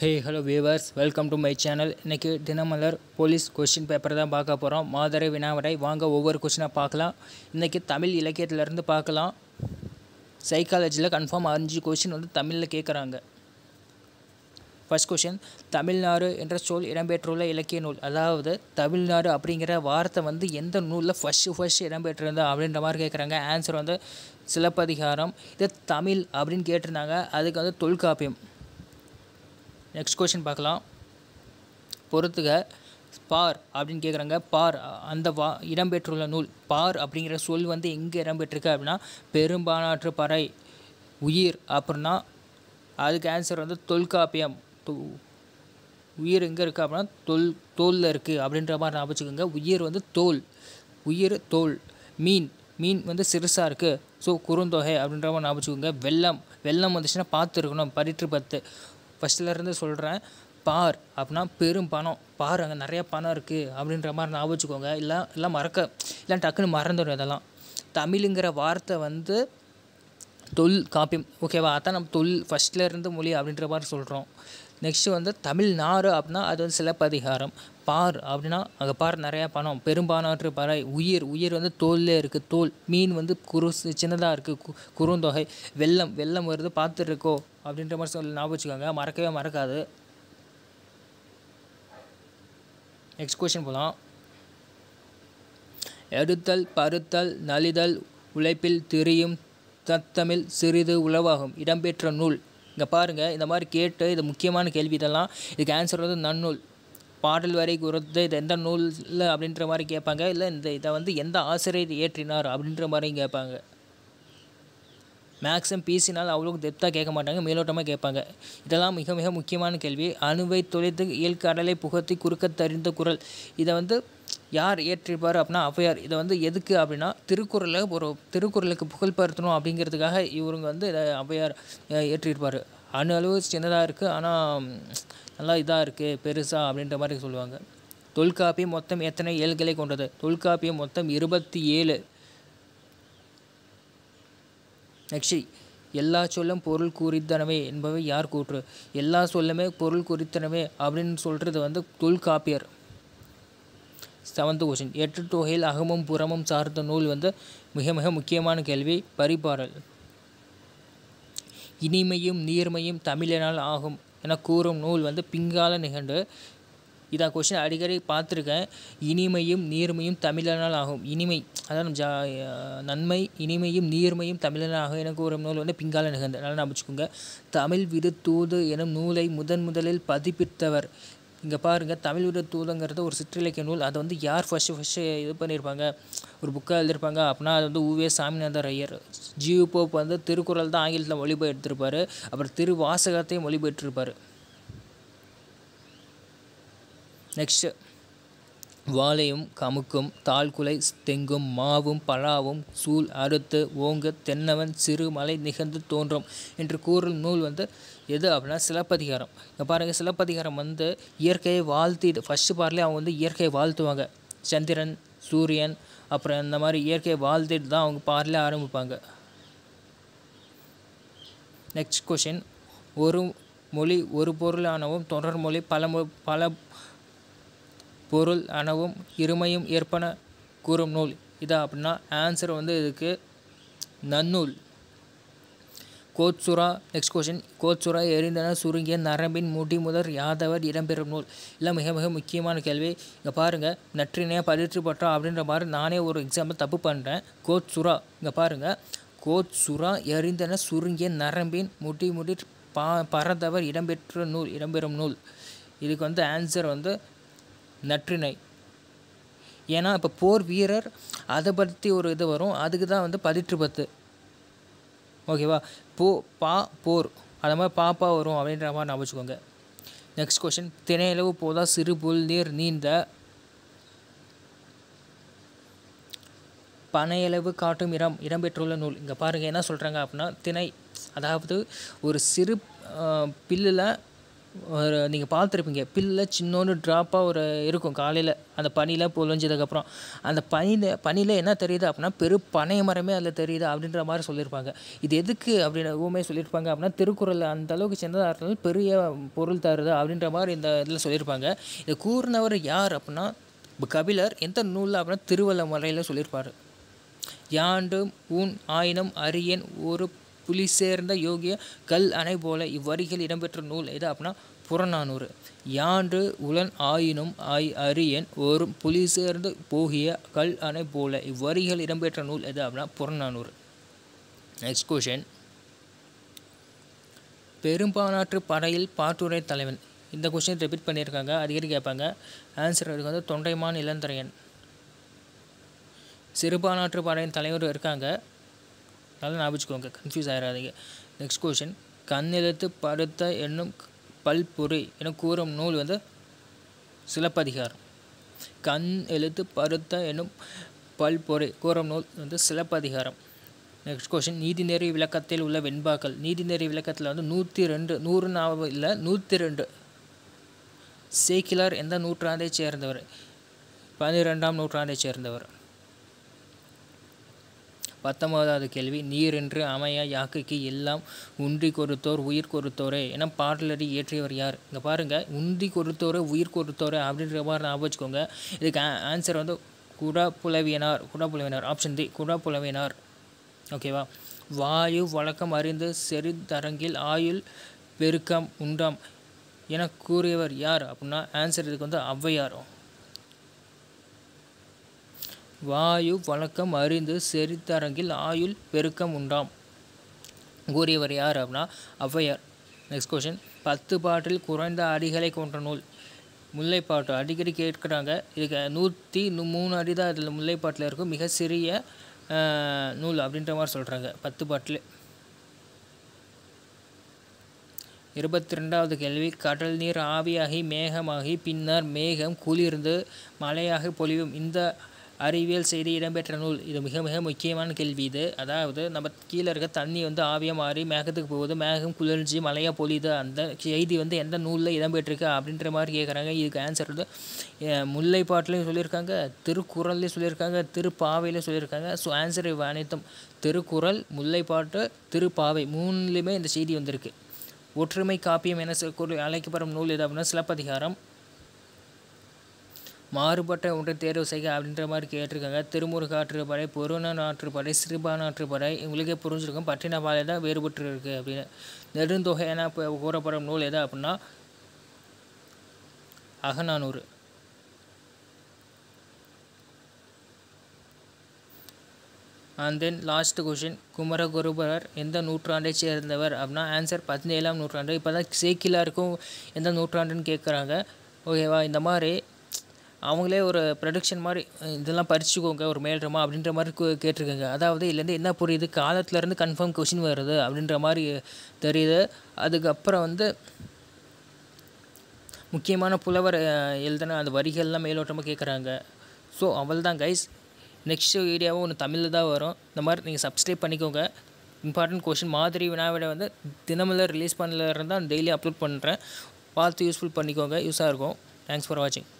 hey hello viewers welcome to my channel இன்றைக்கி Dinamalar police question paper தான் பார்க்க போகிறோம் மாதரை வினாவரை வாங்க ஒவ்வொரு கொஷினாக பார்க்கலாம் இன்றைக்கி தமிழ் இலக்கியத்திலேருந்து பார்க்கலாம் சைக்காலஜியில் கன்ஃபார்ம் அஞ்சு கொஷின் வந்து தமிழில் கேட்குறாங்க ஃபஸ்ட் கொஷின் தமிழ்நாடு என்ற சொல் இடம்பெற்றுள்ள இலக்கிய நூல் அதாவது தமிழ்நாடு அப்படிங்கிற வார்த்தை வந்து எந்த நூலில் ஃபஸ்ட்டு ஃபஸ்ட்டு இடம்பெற்றிருந்தா அப்படின்ற மாதிரி கேட்குறாங்க ஆன்சர் வந்து சிலப்பதிகாரம் இது தமிழ் அப்படின்னு கேட்டிருந்தாங்க அதுக்கு வந்து தொல்காப்பியம் நெக்ஸ்ட் கொஷின் பார்க்கலாம் பொறுத்துக பார் அப்படின்னு கேட்குறாங்க பார் அந்த வா இடம்பெற்றுள்ள நூல் பார் அப்படிங்கிற சொல் வந்து எங்கே இடம்பெற்றிருக்கு அப்படின்னா பெரும்பாலாற்று பறை உயிர் அப்புறம்னா அதுக்கு ஆன்சர் வந்து தொல்காப்பியம் உயிர் எங்கே இருக்குது அப்படின்னா தொல் தோலில் இருக்குது அப்படின்ற மாதிரி நான் வச்சுக்கோங்க உயிர் வந்து தோல் உயிர் தோல் மீன் மீன் வந்து சிறுசாக இருக்குது ஸோ குறுந்தொகை அப்படின்ற மாதிரி நான் வச்சுக்கோங்க வெள்ளம் வெள்ளம் வந்துச்சுன்னா பார்த்துருக்கணும் பரிற்று பத்து ஃபஸ்ட்லேருந்து சொல்கிறேன் பார் அப்படின்னா பெரும் பணம் பார் அங்கே நிறையா பணம் இருக்குது அப்படின்ற மாதிரி ஞாபகம் வச்சுக்கோங்க இல்லை எல்லாம் மறக்க இல்லை டக்குன்னு மறந்துடும் இதெல்லாம் தமிழுங்கிற வார்த்தை வந்து தொல் காப்பியம் ஓகேவா அதான் நம்ம தொல் இருந்து மொழி அப்படின்ற மாதிரி சொல்கிறோம் நெக்ஸ்ட்டு வந்து தமிழ்நாறு அப்படின்னா அது வந்து சிலப்பதிகாரம் பார் அப்படின்னா அங்கே பார் நிறையா பணம் பெரும்பானாற்று பறை உயிர் உயிர் வந்து தோல்லே இருக்குது தோல் மீன் வந்து குரு சின்னதாக இருக்குது கு குறுந்தொகை வெள்ளம் வெள்ளம் வருது பார்த்துருக்கோ அப்படின்ற மாதிரி சொல்லி ஞாபகம் வச்சுக்கோங்க மறக்கவே மறக்காது நெக்ஸ்ட் கொஷின் போகலாம் எடுத்தல் பருத்தல் நலிதல் உழைப்பில் திரியும் தத்தமிழ் சிறிது உளவாகும் இடம்பெற்ற நூல் இங்கே பாருங்கள் இந்த மாதிரி கேட்டு இது முக்கியமான கேள்வி இதெல்லாம் இதுக்கு ஆன்சர் வந்து நன்னூல் பாடல் வரை குறித்து இது எந்த நூலில் அப்படின்ற மாதிரி கேட்பாங்க இல்லை இந்த இதை வந்து எந்த ஆசிரியர் இயற்றினார் அப்படின்ற மாதிரியும் கேட்பாங்க மேக்ஸிமம் பிசினால் அவ்வளோக்கு டெப்த்தாக கேட்க மாட்டாங்க மேலோட்டமாக கேட்பாங்க இதெல்லாம் மிக மிக முக்கியமான கேள்வி அணுவை தொலைத்து இயல் கடலை புகத்தி குறுக்க தெரிந்த குரல் இதை வந்து யார் ஏற்றிருப்பார் அப்படின்னா ஔவையார் இதை வந்து எதுக்கு அப்படின்னா திருக்குறளை ஒரு திருக்குறளுக்கு புகழ்படுத்தணும் அப்படிங்கிறதுக்காக இவருங்க வந்து இதை ஔவையார் ஏற்றிருப்பார் அணு அளவு சின்னதாக இருக்குது ஆனால் நல்லா இதாக இருக்குது பெருசாக அப்படின்ற மாதிரி சொல்லுவாங்க தொல்காப்பியம் மொத்தம் எத்தனை ஏழ்களை கொண்டது தொல்காப்பியம் மொத்தம் இருபத்தி ஏழு நெக்ஸ்ட் எல்லா சொல்லும் பொருள் குறித்தனவே என்பவை யார் கூற்று எல்லா சொல்லுமே பொருள் குறித்தனவே அப்படின்னு சொல்கிறது வந்து தொல்காப்பியர் செவன்த் கொஷின் எட்டு தொகையில் அகமும் புறமும் சார்ந்த நூல் வந்து மிக மிக முக்கியமான கேள்வி பரிபாடல் இனிமையும் நீர்மையும் தமிழனால் ஆகும் என கூறும் நூல் வந்து பிங்கால நிகண்டு இதான் கொஷின் அடிக்கடி பார்த்துருக்கேன் இனிமையும் நீர்மையும் தமிழனால் ஆகும் இனிமை அதான் ஜா நன்மை இனிமையும் நீர்மையும் தமிழனால் ஆகும் எனக்கு ஒரு நூல் வந்து பிங்கால நிகழ்ந்த நல்லா நம்பிச்சுக்கோங்க தமிழ் விது தூது எனும் நூலை முதன் முதலில் பதிப்பித்தவர் இங்கே பாருங்கள் தமிழ் விட தூதங்கிறது ஒரு சிற்றிலக்கிய நூல் அதை வந்து யார் ஃபஸ்ட்டு ஃபஸ்ட்டு இது பண்ணியிருப்பாங்க ஒரு புக்காக எழுதியிருப்பாங்க அப்படின்னா அது வந்து ஊவே சாமிநாதர் ஐயர் ஜியு போப் வந்து திருக்குறள் தான் ஆங்கிலத்தில் மொழிபெயர்த்திருப்பார் அப்புறம் திரு வாசகத்தையும் மொழிபெயர்த்திருப்பார் நெக்ஸ்ட்டு வாழையும் கமுக்கும் தாழ்குலை தெங்கும் மாவும் பலாவும் சூழ் அறுத்து ஓங்க தென்னவன் சிறு மலை நிகழ்ந்து தோன்றும் என்று கூறும் நூல் வந்து எது அப்படின்னா சிலப்பதிகாரம் இங்கே பாருங்கள் சிலப்பதிகாரம் வந்து இயற்கையை வாழ்த்தி ஃபஸ்ட்டு பார்லேயே அவங்க வந்து இயற்கையை வாழ்த்துவாங்க சந்திரன் சூரியன் அப்புறம் இந்த மாதிரி இயற்கையை வாழ்த்திட்டு தான் அவங்க பார்லே ஆரம்பிப்பாங்க நெக்ஸ்ட் கொஷின் ஒரு மொழி ஒரு பொருளானவும் தொடர்மொழி பல மொ பல பொருள் அனவும் இருமையும் ஏற்பன கூறும் நூல் இதா அப்படின்னா ஆன்சர் வந்து இதுக்கு நன்னூல் கோத்சுரா நெக்ஸ்ட் கொஷின் கோத்சுரா எரிந்தன சுருங்கிய நரம்பின் முடி முதல் யாதவர் இடம்பெறும் நூல் இல்லை மிக மிக முக்கியமான கேள்வி இங்கே பாருங்கள் நற்றினையாக பதிற்று பட்டோம் அப்படின்ற மாதிரி நானே ஒரு எக்ஸாம்பிள் தப்பு பண்ணுறேன் கோத்சுரா இங்கே பாருங்கள் கோத்சுரா எரிந்தன சுருங்கிய நரம்பின் முடி முடி பா பறந்தவர் இடம்பெற்ற நூல் இடம்பெறும் நூல் இதுக்கு வந்து ஆன்சர் வந்து நற்றிணை ஏன்னா இப்போ போர் வீரர் அதை பற்றி ஒரு இது வரும் அதுக்கு தான் வந்து பதிற்று பத்து ஓகேவா போ பா போர் அது மாதிரி பாப்பா வரும் அப்படின்ற மாதிரி நான் வச்சுக்கோங்க நெக்ஸ்ட் கொஷின் தினையளவு போதா சிறு புல் நீர் நீந்த பனையளவு காட்டும் இடம் இடம்பெற்றுள்ள நூல் இங்கே பாருங்கள் என்ன சொல்கிறாங்க அப்படின்னா திணை அதாவது ஒரு சிறு பில்லில் ஒரு நீங்கள் பார்த்துருப்பீங்க பில்லை சின்னோன்னு ட்ராப்பாக ஒரு இருக்கும் காலையில் அந்த பனியில் பொழிஞ்சதுக்கப்புறம் அந்த பனியில் பனியில் என்ன தெரியுது அப்படின்னா பெரு பனை மரமே அதில் தெரியுது அப்படின்ற மாதிரி சொல்லியிருப்பாங்க இது எதுக்கு அப்படின்னு ஊமே சொல்லியிருப்பாங்க அப்படின்னா திருக்குறள் அந்த அளவுக்கு சின்னதாக இருந்தாலும் பெரிய பொருள் தருது அப்படின்ற மாதிரி இந்த இதில் சொல்லியிருப்பாங்க இதை கூறினவர் யார் அப்படின்னா கபிலர் எந்த நூலில் அப்படின்னா திருவள்ள முறையில் சொல்லியிருப்பார் யாண்டும் உன் ஆயினம் அரியன் ஒரு புலி சேர்ந்த யோகிய கல் அணை போல இவ்வரிகள் இடம்பெற்ற நூல் எது அப்படின்னா புறநானூறு யான்று உலன் ஆயினும் ஆய் அரியன் ஒரு புலி சேர்ந்து போகிய கல் அணை போல இவ்வரிகள் இடம்பெற்ற நூல் எது அப்படின்னா புறநானூறு நெக்ஸ்ட் கொஷின் பெரும்பானாற்று படையில் பாட்டுரை தலைவன் இந்த கொஷின் ரிப்பீட் பண்ணியிருக்காங்க அதிகாரி கேட்பாங்க ஆன்சர் அதுக்கு வந்து தொண்டைமான் இளந்தரையன் சிறுபான்மாற்று படையின் தலைவர் இருக்காங்க நல்லா ஞாபகம் கன்ஃபியூஸ் ஆகிடாதீங்க நெக்ஸ்ட் கொஷின் கண்ணெழுத்து படுத்த என்னும் பல்பொறை என கூறும் நூல் வந்து சிலப்பதிகாரம் கண் எழுத்து பருத்த என்னும் பல்பொறை கூறும் நூல் வந்து சிலப்பதிகாரம் நெக்ஸ்ட் கொஷின் நீதிநெறி விளக்கத்தில் உள்ள வெண்பாக்கள் நீதிநெறி விளக்கத்தில் வந்து நூற்றி ரெண்டு நூறு நாவல் இல்லை நூற்றி ரெண்டு சேக்கிலார் எந்த நூற்றாண்டை சேர்ந்தவர் பன்னிரெண்டாம் நூற்றாண்டை சேர்ந்தவர் பத்தொன்பதாவது கேள்வி நீர் என்று அமைய யாக்கைக்கு எல்லாம் உன்றி கொடுத்தோர் உயிர் கொடுத்தோரே என பாடலடி இயற்றியவர் யார் இங்கே பாருங்கள் உந்தி கொடுத்தோரே உயிர் கொடுத்தோரே அப்படின்ற மாதிரி நான் வச்சுக்கோங்க இதுக்கு ஆன்சர் வந்து குடா குடப்புலவினார் ஆப்ஷன் தி குடப்புலவினார் ஓகேவா வாயு வழக்கம் அறிந்து செறிதரங்கில் ஆயுள் பெருக்கம் உண்டாம் என கூறியவர் யார் அப்படின்னா ஆன்சர் இதுக்கு வந்து ஔவையாரும் வாயு வழக்கம் அறிந்து செறித்தரங்கில் ஆயுள் பெருக்கம் உண்டாம் கூறியவர் யார் அப்படின்னா ஔவையார் நெக்ஸ்ட் கொஷின் பத்து பாட்டில் குறைந்த அடிகளை கொண்ட நூல் முல்லைப்பாட்டு அடிக்கடி கேட்குறாங்க இதுக்கு நூற்றி மூணு அடி தான் இதில் முல்லைப்பாட்டில் இருக்கும் மிக சிறிய நூல் அப்படின்ற மாதிரி சொல்கிறாங்க பத்து பாட்டில் இருபத்தி ரெண்டாவது கேள்வி கடல் நீர் ஆவியாகி மேகமாகி பின்னர் மேகம் குளிர்ந்து மழையாக பொழியும் இந்த அறிவியல் செய்தி இடம்பெற்ற நூல் இது மிக மிக முக்கியமான கேள்வி இது அதாவது நம்ம கீழே இருக்க தண்ணி வந்து ஆவியாக மாறி மேகத்துக்கு போகுது மேகம் குளிர்ஞ்சி மழையாக பொழியுது அந்த செய்தி வந்து எந்த நூலில் இடம்பெற்றிருக்கு அப்படின்ற மாதிரி கேட்குறாங்க இதுக்கு ஆன்சர் வந்து முல்லைப்பாட்டிலையும் சொல்லியிருக்காங்க திருக்குறள்லையும் சொல்லியிருக்காங்க திருப்பாவையிலையும் சொல்லியிருக்காங்க ஸோ ஆன்சர் இவ் அனைத்தும் திருக்குறள் முல்லைப்பாட்டு திருப்பாவை மூணுலேயுமே இந்த செய்தி வந்திருக்கு ஒற்றுமை காப்பியம் என அழைக்கப்படும் நூல் எது அப்படின்னா சிலப்பதிகாரம் மாறுபட்ட ஒன்றை தேர்வு செய்க அப்படின்ற மாதிரி கேட்டிருக்காங்க திருமுருக ஆற்றுப்படை பொருணன் ஆற்றுப்படை சிறுபான் ஆற்றுப்படை உங்களுக்கே புரிஞ்சிருக்கும் பட்டின பாலை தான் வேறுபட்டு இருக்குது அப்படின்னு நெடுந்தொகை என கூறப்படும் நூல் எது அப்படின்னா Akananuru and then last question Kumaraguruparar எந்த நூற்றாண்டை சேர்ந்தவர் அப்படின்னா ஆன்சர் பதினேழாம் நூற்றாண்டு இப்போ தான் சேக்கிலாருக்கும் எந்த நூற்றாண்டுன்னு கேட்குறாங்க ஓகேவா இந்த மாதிரி அவங்களே ஒரு ப்ரொடக்ஷன் மாதிரி இதெல்லாம் படிச்சுக்கோங்க ஒரு மேல்றமா அப்படின்ற மாதிரி கேட்டிருக்காங்க அதாவது இதுலேருந்து என்ன புரியுது காலத்துலேருந்து கன்ஃபார்ம் கொஷின் வருது அப்படின்ற மாதிரி தெரியுது அதுக்கப்புறம் வந்து முக்கியமான புலவர் எழுதுனா அந்த வரிகள்லாம் மேலோட்டமாக கேட்குறாங்க ஸோ அவள் தான் கைஸ் நெக்ஸ்ட் வீடியோவும் ஒன்று தமிழில் தான் வரும் இந்த மாதிரி நீங்கள் சப்ஸ்கிரைப் பண்ணிக்கோங்க இம்பார்ட்டன்ட் கொஷின் மாதிரி வினாவிட வந்து தினமில் ரிலீஸ் பண்ணல டெய்லி அப்லோட் பண்ணுறேன் பார்த்து யூஸ்ஃபுல் பண்ணிக்கோங்க யூஸாக இருக்கும் தேங்க்ஸ் ஃபார் வாட்சிங்